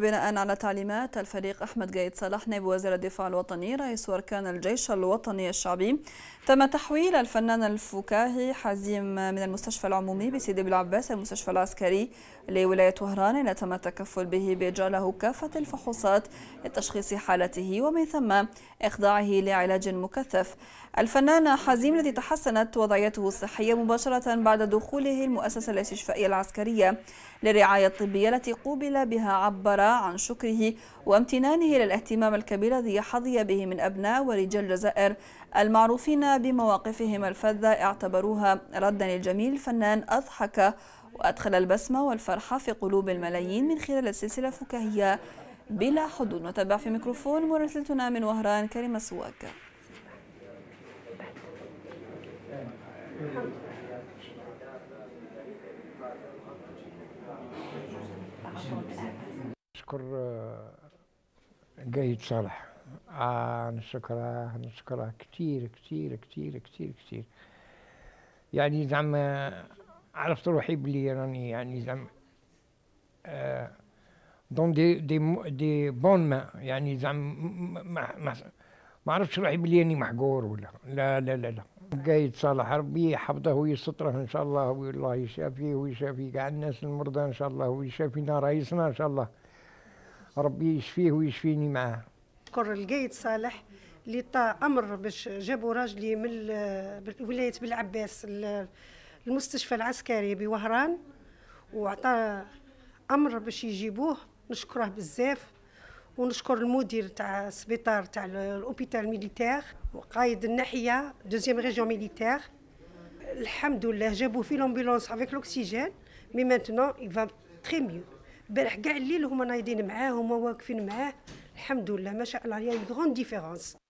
وبناء على تعليمات الفريق أحمد جيد صلاح نائب وزير الدفاع الوطني رئيس واركان الجيش الوطني الشعبي تم تحويل الفنان الفكاهي حزيم من المستشفى العمومي بسيدي بالعباس المستشفى العسكري لولاية وهران إلى تم التكفل به بإجراله كافة الفحوصات لتشخيص حالته ومن ثم إخضاعه لعلاج مكثف الفنان حزيم الذي تحسنت وضعيته الصحية مباشرة بعد دخوله المؤسسة الاستشفائية العسكرية للرعاية الطبية التي قوبل بها عبر عن شكره وامتنانه للاهتمام الكبير الذي حظي به من أبناء ورجال الجزائر المعروفين بمواقفهم الفذة اعتبروها ردا للجميل الفنان أضحك وأدخل البسمة والفرحة في قلوب الملايين من خلال السلسلة الفكاهية بلا حدود نتابع في ميكروفون مراسلتنا من وهران كريمة سواك Thank you. نشكر قايد صالح آه نشكره نشكره كثير كثير كثير كثير كثير يعني زعما عرفت روحي بلي راني يعني زعما آه دون دي دي دي بون ما يعني زعما ما, ما, ما عرفتش روحي بلي راني محقور ولا لا لا لا لا قايد صالح ربي يحفظه ويستره ان شاء الله والله يشافيه ويشافي كاع الناس المرضى ان شاء الله ويشافينا رئيسنا ان شاء الله ربي يشفيه ويشفيني معاه كر القايد صالح اللي طا امر باش جابوا راجلي من ولايه بالعباس المستشفى العسكري بوهران وعطى امر باش يجيبوه نشكره بزاف ونشكر المدير تاع السبيطار تاع الاوبيتال ميليتير وقايد الناحيه دوزيام ريجيون ميليتير الحمد لله جابوه في لومبيلونس افيك لوكسيجين مي مانتنون يفا تري ميو البارح كاع الليل هما نايضين معاه هما واقفين معاه الحمد لله ما شاء الله يعني غون ديفيرونس